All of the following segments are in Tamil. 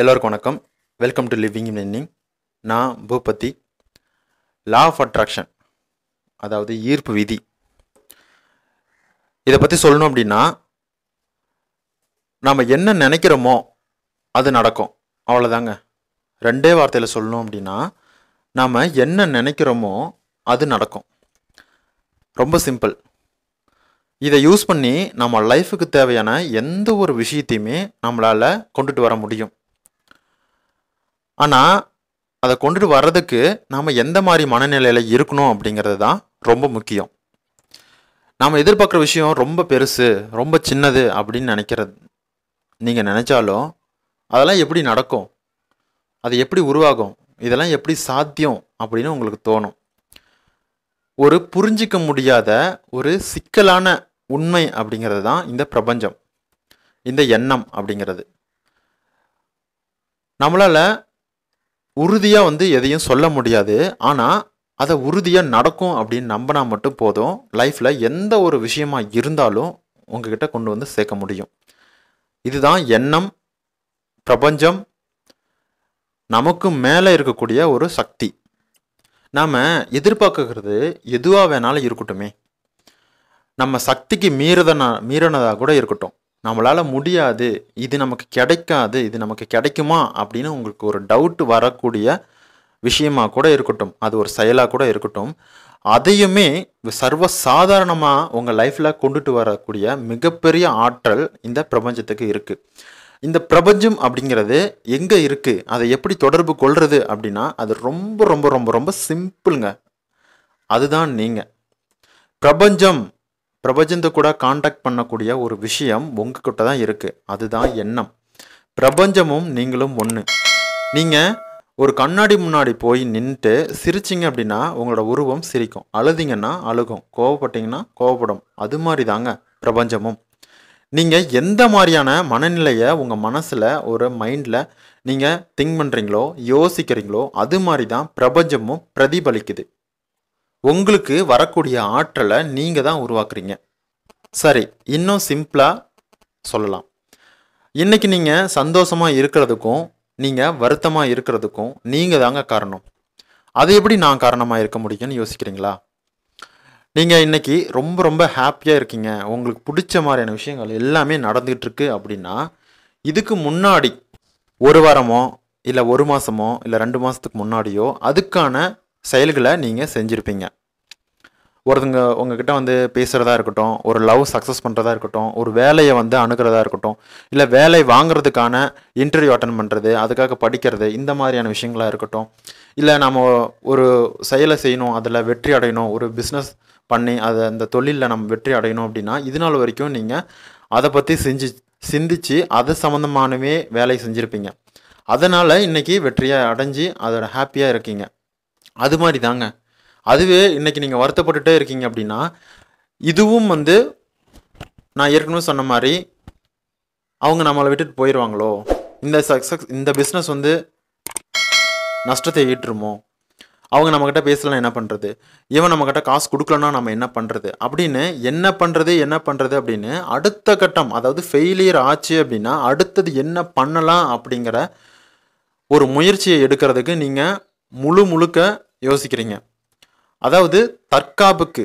எல்லோருக்கும் வணக்கம் welcome to living in inning நான் பூபதி லா ஆஃப் அட்ராக்ஷன் அதாவது ஈர்ப்பு விதி இதை பற்றி சொல்லணும் அப்படின்னா நம்ம என்ன நினைக்கிறோமோ அது நடக்கும் அவ்வளோதாங்க ரெண்டே வார்த்தையில் சொல்லணும் அப்படின்னா நாம் என்ன நினைக்கிறோமோ அது நடக்கும் ரொம்ப சிம்பிள் இதை யூஸ் பண்ணி நம்ம லைஃபுக்கு தேவையான எந்த ஒரு விஷயத்தையுமே நம்மளால் கொண்டுட்டு வர முடியும் ஆனால் அதை கொண்டுட்டு வர்றதுக்கு நாம் எந்த மாதிரி மனநிலையில் இருக்கணும் அப்படிங்கிறது தான் ரொம்ப முக்கியம் நாம் எதிர்பார்க்குற விஷயம் ரொம்ப பெருசு ரொம்ப சின்னது அப்படின்னு நினைக்கிறது நீங்கள் நினச்சாலும் அதெல்லாம் எப்படி நடக்கும் அது எப்படி உருவாகும் இதெல்லாம் எப்படி சாத்தியம் அப்படின்னு உங்களுக்கு தோணும் ஒரு புரிஞ்சிக்க முடியாத ஒரு சிக்கலான உண்மை அப்படிங்கிறது தான் இந்த பிரபஞ்சம் இந்த எண்ணம் அப்படிங்கிறது நம்மளால் உறுதியாக வந்து எதையும் சொல்ல முடியாது ஆனால் அதை உறுதியாக நடக்கும் அப்படின்னு நம்பினா மட்டும் போதும் லைஃப்பில் எந்த ஒரு விஷயமா இருந்தாலும் உங்ககிட்ட கொண்டு வந்து சேர்க்க முடியும் இதுதான் எண்ணம் பிரபஞ்சம் நமக்கு மேலே இருக்கக்கூடிய ஒரு சக்தி நாம் எதிர்பார்க்கறது எதுவாக வேணாலும் இருக்கட்டுமே நம்ம சக்திக்கு மீறதனா மீறினதாக கூட இருக்கட்டும் நம்மளால் முடியாது இது நமக்கு கிடைக்காது இது நமக்கு கிடைக்குமா அப்படின்னு உங்களுக்கு ஒரு டவுட் வரக்கூடிய விஷயமாக கூட இருக்கட்டும் அது ஒரு செயலாக கூட இருக்கட்டும் அதையுமே சர்வசாதாரணமாக உங்கள் லைஃப்பில் கொண்டுட்டு வரக்கூடிய மிகப்பெரிய ஆற்றல் இந்த பிரபஞ்சத்துக்கு இருக்குது இந்த பிரபஞ்சம் அப்படிங்கிறது எங்கே இருக்குது அதை எப்படி தொடர்பு கொள்வது அப்படின்னா அது ரொம்ப ரொம்ப ரொம்ப ரொம்ப சிம்பிளுங்க அதுதான் நீங்கள் பிரபஞ்சம் பிரபஞ்சத்து கூட காண்டாக்ட் பண்ணக்கூடிய ஒரு விஷயம் உங்ககிட்ட தான் இருக்குது அதுதான் எண்ணம் பிரபஞ்சமும் நீங்களும் ஒன்று நீங்கள் ஒரு கண்ணாடி முன்னாடி போய் நின்றுட்டு சிரிச்சிங்க அப்படின்னா உங்களோட உருவம் சிரிக்கும் அழுதிங்கன்னா அழுகும் கோவப்பட்டிங்கன்னா கோவப்படும் அது மாதிரி தாங்க பிரபஞ்சமும் நீங்கள் எந்த மாதிரியான மனநிலையை உங்கள் மனசில் ஒரு மைண்டில் நீங்கள் திங்க் பண்ணுறீங்களோ யோசிக்கிறீங்களோ அது மாதிரி தான் பிரபஞ்சமும் பிரதிபலிக்குது உங்களுக்கு வரக்கூடிய ஆற்றலை நீங்கள் தான் உருவாக்குறீங்க சரி இன்னும் சிம்பிளாக சொல்லலாம் இன்றைக்கி நீங்கள் சந்தோஷமாக இருக்கிறதுக்கும் நீங்கள் வருத்தமாக இருக்கிறதுக்கும் நீங்கள் தாங்க காரணம் அது எப்படி நான் காரணமாக இருக்க முடியும்னு யோசிக்கிறீங்களா நீங்கள் இன்றைக்கி ரொம்ப ரொம்ப ஹாப்பியாக இருக்கீங்க உங்களுக்கு பிடிச்ச மாதிரியான விஷயங்கள் எல்லாமே நடந்துகிட்டு இருக்கு அப்படின்னா இதுக்கு முன்னாடி ஒரு வாரமோ இல்லை ஒரு மாதமோ இல்லை ரெண்டு மாதத்துக்கு முன்னாடியோ அதுக்கான செயல்களை நீங்கள் செஞ்சுருப்பீங்க ஒருத்தங்க உங்ககிட்ட வந்து பேசுகிறதா இருக்கட்டும் ஒரு லவ் சக்ஸஸ் பண்ணுறதா இருக்கட்டும் ஒரு வேலையை வந்து அணுகிறதா இருக்கட்டும் இல்லை வேலை வாங்குறதுக்கான இன்டர்வியூ அட்டன் பண்ணுறது அதுக்காக படிக்கிறது இந்த மாதிரியான விஷயங்களாக இருக்கட்டும் இல்லை நம்ம ஒரு செயலை செய்யணும் அதில் வெற்றி அடையணும் ஒரு பிஸ்னஸ் பண்ணி அதை அந்த தொழிலில் நம்ம வெற்றி அடையணும் அப்படின்னா இதனால் வரைக்கும் நீங்கள் அதை பற்றி செஞ்சு சிந்தித்து அது சம்மந்தமானவே வேலையை செஞ்சுருப்பீங்க அதனால் இன்றைக்கி வெற்றியை அடைஞ்சு அதோட ஹாப்பியாக இருக்கீங்க அது மாதிரி தாங்க அதுவே இன்றைக்கி நீங்கள் வருத்தப்பட்டுட்டே இருக்கீங்க அப்படின்னா இதுவும் வந்து நான் ஏற்கனவே சொன்ன மாதிரி அவங்க நம்மளை விட்டுட்டு போயிடுவாங்களோ இந்த சக்ஸஸ் இந்த பிஸ்னஸ் வந்து நஷ்டத்தை ஈட்டுருமோ அவங்க நம்மக்கிட்ட பேசலாம் என்ன பண்ணுறது இவன் நம்மக்கிட்ட காசு கொடுக்கலன்னா நம்ம என்ன பண்ணுறது அப்படின்னு என்ன பண்ணுறது என்ன பண்ணுறது அப்படின்னு அடுத்த கட்டம் அதாவது ஃபெயிலியர் ஆச்சு அப்படின்னா அடுத்தது என்ன பண்ணலாம் அப்படிங்கிற ஒரு முயற்சியை எடுக்கிறதுக்கு நீங்கள் முழு முழுக்க யோசிக்கிறீங்க அதாவது தற்காப்புக்கு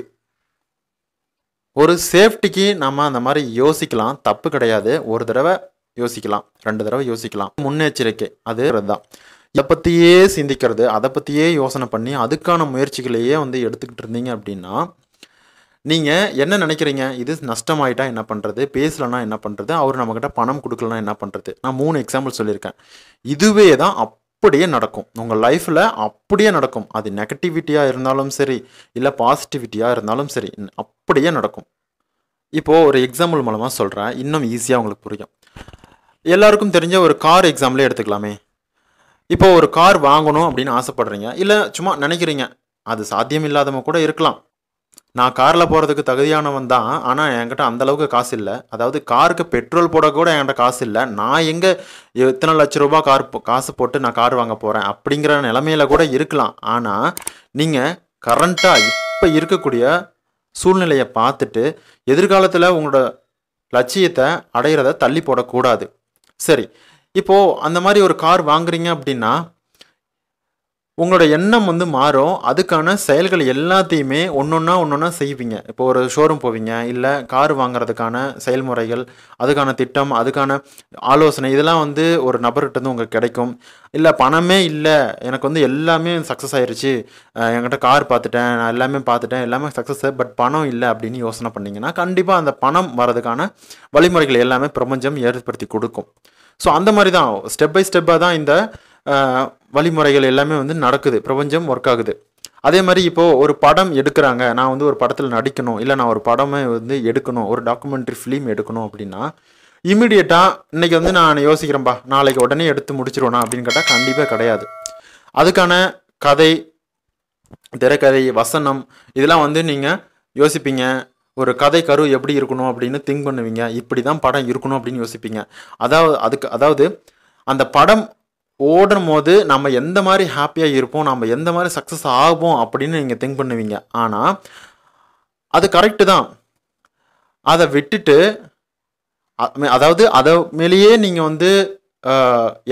ஒரு சேஃப்டிக்கு நம்ம அந்த மாதிரி யோசிக்கலாம் தப்பு கிடையாது ஒரு தடவை யோசிக்கலாம் ரெண்டு தடவை யோசிக்கலாம் முன்னெச்சரிக்கை அது தான் இதை பற்றியே சிந்திக்கிறது அதை பற்றியே யோசனை பண்ணி அதுக்கான முயற்சிகளையே வந்து எடுத்துக்கிட்டு இருந்தீங்க அப்படின்னா நீங்கள் என்ன நினைக்கிறீங்க இது நஷ்டமாயிட்டா என்ன பண்ணுறது பேசலன்னா என்ன பண்ணுறது அவர் நம்மக்கிட்ட பணம் கொடுக்கலன்னா என்ன பண்ணுறது நான் மூணு எக்ஸாம்பிள் சொல்லியிருக்கேன் இதுவே தான் அப் அப்படியே நடக்கும் உங்கள் லைஃப்பில் அப்படியே நடக்கும் அது நெகட்டிவிட்டியாக இருந்தாலும் சரி இல்லை பாசிட்டிவிட்டியாக இருந்தாலும் சரி அப்படியே நடக்கும் இப்போது ஒரு எக்ஸாம்பிள் மூலமாக சொல்கிறேன் இன்னும் ஈஸியாக உங்களுக்கு புரியும் எல்லாருக்கும் தெரிஞ்ச ஒரு கார் எக்ஸாம்பிளே எடுத்துக்கலாமே இப்போது ஒரு கார் வாங்கணும் அப்படின்னு ஆசைப்படுறீங்க இல்லை சும்மா நினைக்கிறீங்க அது சாத்தியம் இல்லாதவங்க கூட இருக்கலாம் நான் காரில் போகிறதுக்கு தகுதியானவன் தான் ஆனால் என்கிட்ட அந்தளவுக்கு காசு இல்லை அதாவது காருக்கு பெட்ரோல் போட கூட என்கிட்ட காசு இல்லை நான் எங்கே எத்தனை லட்ச ரூபா கார் காசு போட்டு நான் கார் வாங்க போகிறேன் அப்படிங்கிற நிலமையில கூட இருக்கலாம் ஆனால் நீங்கள் கரண்ட்டாக இப்போ இருக்கக்கூடிய சூழ்நிலையை பார்த்துட்டு எதிர்காலத்தில் உங்களோட லட்சியத்தை அடையிறத தள்ளி போடக்கூடாது சரி இப்போது அந்த மாதிரி ஒரு கார் வாங்குறீங்க அப்படின்னா உங்களோட எண்ணம் வந்து மாறும் அதுக்கான செயல்கள் எல்லாத்தையுமே ஒன்றொன்னா ஒன்றொன்னா செய்வீங்க இப்போ ஒரு ஷோரூம் போவீங்க இல்லை கார் வாங்குறதுக்கான செயல்முறைகள் அதுக்கான திட்டம் அதுக்கான ஆலோசனை இதெல்லாம் வந்து ஒரு நபர்கிட்ட வந்து உங்களுக்கு கிடைக்கும் இல்லை பணமே இல்லை எனக்கு வந்து எல்லாமே சக்ஸஸ் ஆயிடுச்சு என்கிட்ட கார் பார்த்துட்டேன் நான் எல்லாமே பார்த்துட்டேன் எல்லாமே சக்ஸஸ் பட் பணம் இல்லை அப்படின்னு யோசனை பண்ணிங்கன்னா கண்டிப்பாக அந்த பணம் வரதுக்கான வழிமுறைகள் எல்லாமே பிரபஞ்சம் ஏற்படுத்தி கொடுக்கும் ஸோ அந்த மாதிரி தான் ஸ்டெப் பை ஸ்டெப்பாக தான் இந்த வழிமுறைகள் எல்லாமே வந்து நடக்குது பிரபஞ்சம் ஒர்க் ஆகுது அதே மாதிரி இப்போது ஒரு படம் எடுக்கிறாங்க நான் வந்து ஒரு படத்தில் நடிக்கணும் இல்லை நான் ஒரு படமே வந்து எடுக்கணும் ஒரு டாக்குமெண்ட்ரி ஃபிலிம் எடுக்கணும் அப்படின்னா இமீடியட்டாக இன்றைக்கி வந்து நான் யோசிக்கிறேன்பா நாளைக்கு உடனே எடுத்து முடிச்சிருவேனா அப்படின்னு கேட்டால் கண்டிப்பாக கிடையாது அதுக்கான கதை திரைக்கதை வசனம் இதெல்லாம் வந்து நீங்கள் யோசிப்பீங்க ஒரு கதை கரு எப்படி இருக்கணும் அப்படின்னு திங்க் பண்ணுவீங்க இப்படி தான் படம் இருக்கணும் அப்படின்னு யோசிப்பீங்க அதாவது அதுக்கு அதாவது அந்த படம் ஓடும் போது நம்ம எந்த மாதிரி ஹாப்பியாக இருப்போம் நம்ம எந்த மாதிரி சக்ஸஸ் ஆகும் அப்படின்னு நீங்கள் திங்க் பண்ணுவீங்க ஆனால் அது கரெக்டு தான் அதை விட்டுட்டு அதாவது அதை மேலேயே நீங்கள் வந்து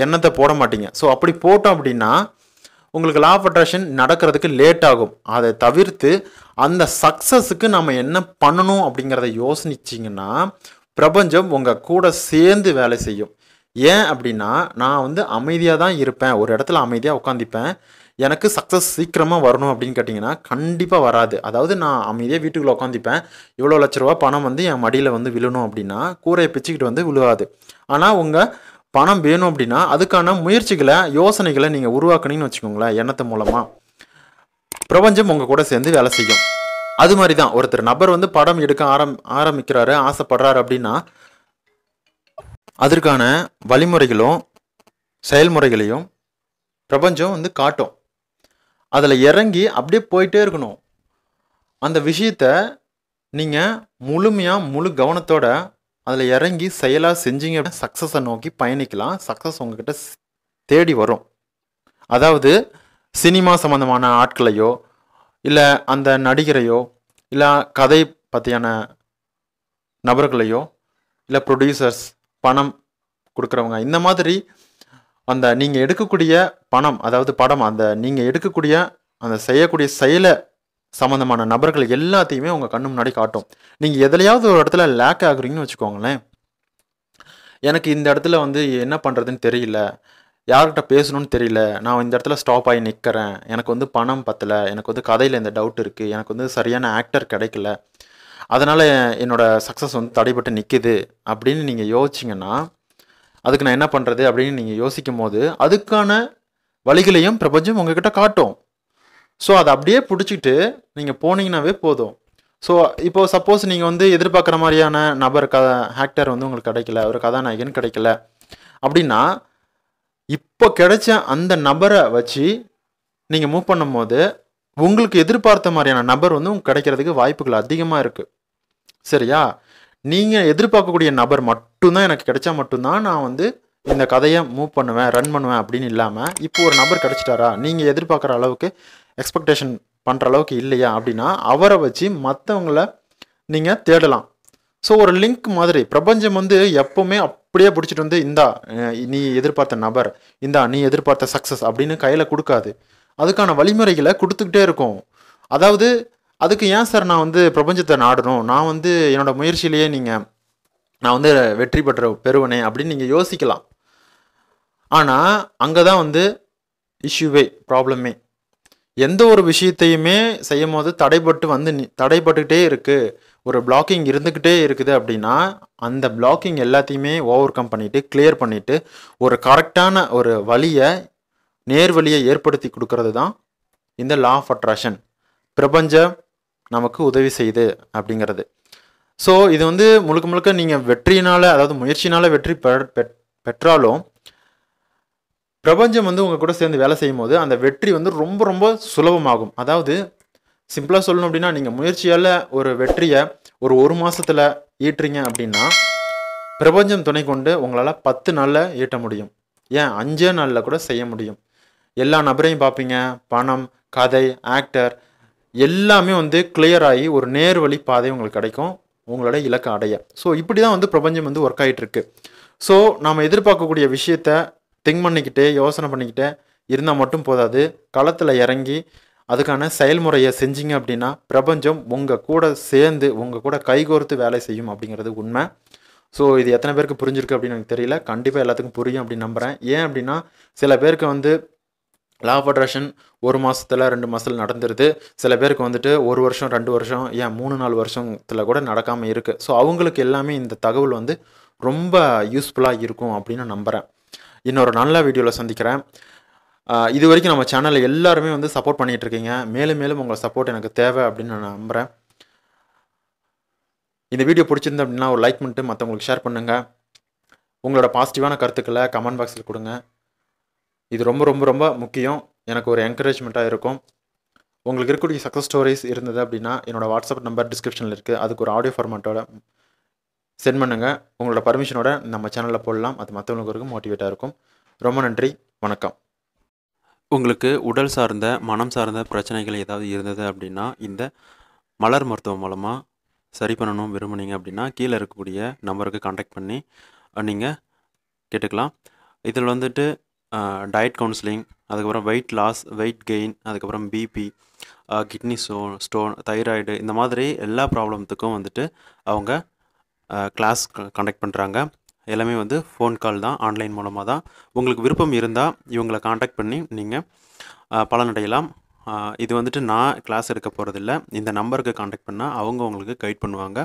எண்ணத்தை போட மாட்டீங்க ஸோ அப்படி போட்டோம் அப்படின்னா உங்களுக்கு லா ஆஃப் அட்ராக்ஷன் நடக்கிறதுக்கு லேட் ஆகும் அதை தவிர்த்து அந்த சக்ஸஸுக்கு நம்ம என்ன பண்ணணும் அப்படிங்கிறத யோசிச்சிங்கன்னா பிரபஞ்சம் உங்கள் கூட சேர்ந்து வேலை செய்யும் ஏன் அப்படின்னா நான் வந்து அமைதியாக தான் இருப்பேன் ஒரு இடத்துல அமைதியாக உட்காந்துப்பேன் எனக்கு சக்ஸஸ் சீக்கிரமாக வரணும் அப்படின்னு கேட்டிங்கன்னா கண்டிப்பாக வராது அதாவது நான் அமைதியாக வீட்டுக்குள்ளே உட்காந்துப்பேன் இவ்வளோ லட்ச ரூபா பணம் வந்து என் மடியில் வந்து விழணும் அப்படின்னா கூரையை பிச்சுக்கிட்டு வந்து விழுவாது ஆனால் உங்கள் பணம் வேணும் அப்படின்னா அதுக்கான முயற்சிகளை யோசனைகளை நீங்கள் உருவாக்கணும்னு வச்சுக்கோங்களேன் எண்ணத்து மூலமாக பிரபஞ்சம் உங்கள் கூட சேர்ந்து வேலை செய்யும் அது மாதிரி தான் ஒருத்தர் நபர் வந்து படம் எடுக்க ஆரம் ஆரம்பிக்கிறாரு ஆசைப்படுறாரு அப்படின்னா அதற்கான வழிமுறைகளும் செயல்முறைகளையும் பிரபஞ்சம் வந்து காட்டும் அதில் இறங்கி அப்படியே போயிட்டே இருக்கணும் அந்த விஷயத்த நீங்கள் முழுமையாக முழு கவனத்தோட அதில் இறங்கி செயலாக செஞ்சீங்க அப்படின்னா சக்ஸஸை நோக்கி பயணிக்கலாம் சக்ஸஸ் உங்ககிட்ட தேடி வரும் அதாவது சினிமா சம்மந்தமான ஆட்களையோ இல்லை அந்த நடிகரையோ இல்லை கதை பற்றியான நபர்களையோ இல்லை ப்ரொடியூசர்ஸ் பணம் கொடுக்குறவங்க இந்த மாதிரி அந்த நீங்கள் எடுக்கக்கூடிய பணம் அதாவது படம் அந்த நீங்கள் எடுக்கக்கூடிய அந்த செய்யக்கூடிய செயலை சம்மந்தமான நபர்கள் எல்லாத்தையுமே உங்கள் கண்ணு முன்னாடி காட்டும் நீங்கள் எதுலையாவது ஒரு இடத்துல லேக் ஆகுறீங்கன்னு வச்சுக்கோங்களேன் எனக்கு இந்த இடத்துல வந்து என்ன பண்ணுறதுன்னு தெரியல யார்கிட்ட பேசணும்னு தெரியல நான் இந்த இடத்துல ஸ்டாப் ஆகி நிற்கிறேன் எனக்கு வந்து பணம் பத்தலை எனக்கு வந்து கதையில் இந்த டவுட் இருக்குது எனக்கு வந்து சரியான ஆக்டர் கிடைக்கல அதனால் என்னோடய சக்ஸஸ் வந்து தடைப்பட்டு நிற்கிது அப்படின்னு நீங்கள் யோசிச்சிங்கன்னா அதுக்கு நான் என்ன பண்ணுறது அப்படின்னு நீங்கள் யோசிக்கும் போது அதுக்கான வழிகளையும் பிரபஞ்சம் உங்ககிட்ட காட்டும் ஸோ அதை அப்படியே பிடிச்சிட்டு நீங்கள் போனீங்கன்னாவே போதும் ஸோ இப்போது சப்போஸ் நீங்கள் வந்து எதிர்பார்க்குற மாதிரியான நபர் க ஆக்டர் வந்து உங்களுக்கு கிடைக்கல ஒரு கதாநாயகன் கிடைக்கல அப்படின்னா இப்போ கிடைச்ச அந்த நபரை வச்சு நீங்கள் மூவ் பண்ணும்போது உங்களுக்கு எதிர்பார்த்த மாதிரியான நபர் வந்து உங்களுக்கு கிடைக்கிறதுக்கு வாய்ப்புகள் அதிகமாக இருக்குது சரியா நீங்கள் எதிர்பார்க்கக்கூடிய நபர் மட்டும்தான் எனக்கு கிடைச்சா மட்டும்தான் நான் வந்து இந்த கதையை மூவ் பண்ணுவேன் ரன் பண்ணுவேன் அப்படின்னு இல்லாமல் இப்போ ஒரு நபர் கிடச்சிட்டாரா நீங்கள் எதிர்பார்க்குற அளவுக்கு எக்ஸ்பெக்டேஷன் பண்ணுற அளவுக்கு இல்லையா அப்படின்னா அவரை வச்சு மற்றவங்கள நீங்கள் தேடலாம் ஸோ ஒரு லிங்க் மாதிரி பிரபஞ்சம் வந்து எப்போவுமே அப்படியே பிடிச்சிட்டு வந்து இந்தா நீ எதிர்பார்த்த நபர் இந்தா நீ எதிர்பார்த்த சக்ஸஸ் அப்படின்னு கையில் கொடுக்காது அதுக்கான வழிமுறைகளை கொடுத்துக்கிட்டே இருக்கும் அதாவது அதுக்கு ஏன் சார் நான் வந்து பிரபஞ்சத்தை நாடணும் நான் வந்து என்னோடய முயற்சியிலேயே நீங்கள் நான் வந்து வெற்றி பெற்ற பெறுவனே அப்படின்னு நீங்கள் யோசிக்கலாம் ஆனால் அங்கே தான் வந்து இஷ்யூவே ப்ராப்ளமே எந்த ஒரு விஷயத்தையுமே செய்யும் போது தடைப்பட்டு வந்து தடைப்பட்டுக்கிட்டே இருக்குது ஒரு பிளாக்கிங் இருந்துக்கிட்டே இருக்குது அப்படின்னா அந்த பிளாக்கிங் எல்லாத்தையுமே ஓவர் கம் பண்ணிவிட்டு கிளியர் பண்ணிவிட்டு ஒரு கரெக்டான ஒரு வழியை நேர்வழியை ஏற்படுத்தி கொடுக்கறது தான் இந்த லா ஆஃப் அட்ராக்ஷன் பிரபஞ்சம் நமக்கு உதவி செய்யுது அப்படிங்கிறது ஸோ இது வந்து முழுக்க முழுக்க நீங்கள் வெற்றினால் அதாவது முயற்சினால் வெற்றி பெற்றாலும் பிரபஞ்சம் வந்து உங்கள் கூட சேர்ந்து வேலை செய்யும் போது அந்த வெற்றி வந்து ரொம்ப ரொம்ப சுலபமாகும் அதாவது சிம்பிளாக சொல்லணும் அப்படின்னா நீங்கள் முயற்சியால் ஒரு வெற்றியை ஒரு ஒரு மாதத்தில் ஈட்டுறீங்க அப்படின்னா பிரபஞ்சம் துணை கொண்டு உங்களால் பத்து நாளில் ஈட்ட முடியும் ஏன் அஞ்சே நாளில் கூட செய்ய முடியும் எல்லா நபரையும் பார்ப்பீங்க பணம் கதை ஆக்டர் எல்லாமே வந்து கிளியர் ஆகி ஒரு நேர் வழி பாதை உங்களுக்கு கிடைக்கும் உங்களோட இலக்கை அடைய ஸோ இப்படி தான் வந்து பிரபஞ்சம் வந்து ஒர்க் இருக்கு ஸோ நாம் எதிர்பார்க்கக்கூடிய விஷயத்த திங்க் பண்ணிக்கிட்டு யோசனை பண்ணிக்கிட்டே இருந்தால் மட்டும் போதாது களத்தில் இறங்கி அதுக்கான செயல்முறையை செஞ்சீங்க அப்படின்னா பிரபஞ்சம் உங்கள் கூட சேர்ந்து உங்கள் கூட கைகோர்த்து வேலை செய்யும் அப்படிங்கிறது உண்மை ஸோ இது எத்தனை பேருக்கு புரிஞ்சிருக்கு அப்படின்னு எனக்கு தெரியல கண்டிப்பாக எல்லாத்துக்கும் புரியும் அப்படின்னு நம்புகிறேன் ஏன் அப்படின்னா சில பேருக்கு வந்து லா ஆஃப் அட்ராக்ஷன் ஒரு மாதத்தில் ரெண்டு மாதத்தில் நடந்துருது சில பேருக்கு வந்துட்டு ஒரு வருஷம் ரெண்டு வருஷம் ஏன் மூணு நாலு வருஷத்தில் கூட நடக்காமல் இருக்குது ஸோ அவங்களுக்கு எல்லாமே இந்த தகவல் வந்து ரொம்ப யூஸ்ஃபுல்லாக இருக்கும் அப்படின்னு நான் நம்புகிறேன் இன்னொரு நல்ல வீடியோவில் சந்திக்கிறேன் இது வரைக்கும் நம்ம சேனலில் எல்லாருமே வந்து சப்போர்ட் பண்ணிகிட்டு இருக்கீங்க மேலும் மேலும் உங்கள் சப்போர்ட் எனக்கு தேவை அப்படின்னு நான் நம்புகிறேன் இந்த வீடியோ பிடிச்சிருந்த அப்படின்னா ஒரு லைக் பண்ணிட்டு மற்றவங்களுக்கு ஷேர் பண்ணுங்கள் உங்களோட பாசிட்டிவான கருத்துக்களை கமெண்ட் பாக்ஸில் கொடுங்க இது ரொம்ப ரொம்ப ரொம்ப முக்கியம் எனக்கு ஒரு என்கரேஜ்மெண்ட்டாக இருக்கும் உங்களுக்கு இருக்கக்கூடிய சக்ஸஸ் ஸ்டோரிஸ் இருந்தது அப்படின்னா என்னோடய வாட்ஸ்அப் நம்பர் டிஸ்கிரிப்ஷனில் இருக்குது அதுக்கு ஒரு ஆடியோ ஃபார்மேட்டோட சென்ட் பண்ணுங்கள் உங்களோட பர்மிஷனோட நம்ம சேனலில் போடலாம் அது மற்றவங்களுக்கு இருக்கும் மோட்டிவேட்டாக இருக்கும் ரொம்ப நன்றி வணக்கம் உங்களுக்கு உடல் சார்ந்த மனம் சார்ந்த பிரச்சனைகள் ஏதாவது இருந்தது அப்படின்னா இந்த மலர் மருத்துவம் மூலமாக சரி பண்ணணும் விரும்புனீங்க அப்படின்னா கீழே இருக்கக்கூடிய நம்பருக்கு கான்டாக்ட் பண்ணி நீங்கள் கேட்டுக்கலாம் இதில் வந்துட்டு டயட் கவுன்சிலிங் அதுக்கப்புறம் வெயிட் லாஸ் வெயிட் கெயின் அதுக்கப்புறம் BP kidney stone stone thyroid இந்த மாதிரி எல்லா ப்ராப்ளத்துக்கும் வந்துட்டு அவங்க கிளாஸ் கண்டக்ட் பண்ணுறாங்க எல்லாமே வந்து ஃபோன் கால் தான் ஆன்லைன் மூலமாக தான் உங்களுக்கு விருப்பம் இருந்தால் இவங்களை காண்டாக்ட் பண்ணி நீங்கள் பலனடையலாம் இது வந்துட்டு நான் கிளாஸ் எடுக்க போகிறதில்ல இந்த நம்பருக்கு காண்டாக்ட் பண்ணால் அவங்க உங்களுக்கு கைட் பண்ணுவாங்க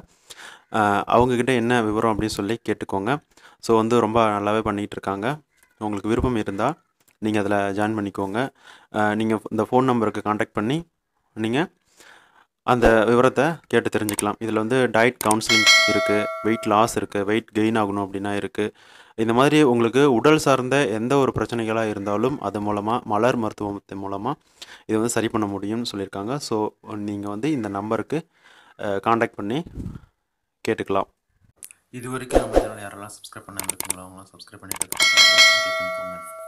அவங்கக்கிட்ட என்ன விவரம் அப்படின்னு சொல்லி கேட்டுக்கோங்க ஸோ வந்து ரொம்ப நல்லாவே பண்ணிகிட்டு இருக்காங்க உங்களுக்கு விருப்பம் இருந்தால் நீங்கள் அதில் ஜாயின் பண்ணிக்கோங்க நீங்கள் இந்த ஃபோன் நம்பருக்கு காண்டாக்ட் பண்ணி நீங்கள் அந்த விவரத்தை கேட்டு தெரிஞ்சுக்கலாம் இதில் வந்து டயட் கவுன்சிலிங் இருக்குது வெயிட் லாஸ் இருக்குது வெயிட் கெயின் ஆகணும் அப்படின்னா இருக்குது இந்த மாதிரி உங்களுக்கு உடல் சார்ந்த எந்த ஒரு பிரச்சனைகளாக இருந்தாலும் அது மூலமாக மலர் மருத்துவத்தை மூலமாக இதை வந்து சரி பண்ண முடியும்னு சொல்லியிருக்காங்க ஸோ நீங்கள் வந்து இந்த நம்பருக்கு காண்டாக்ட் பண்ணி கேட்டுக்கலாம் இது வரைக்கும் நம்ம சேனல் யாரெல்லாம் சப்ஸ்கிரைப் பண்ணாங்க அவங்களாம் சப்ஸ்கிரைப் பண்ணிட்டு think on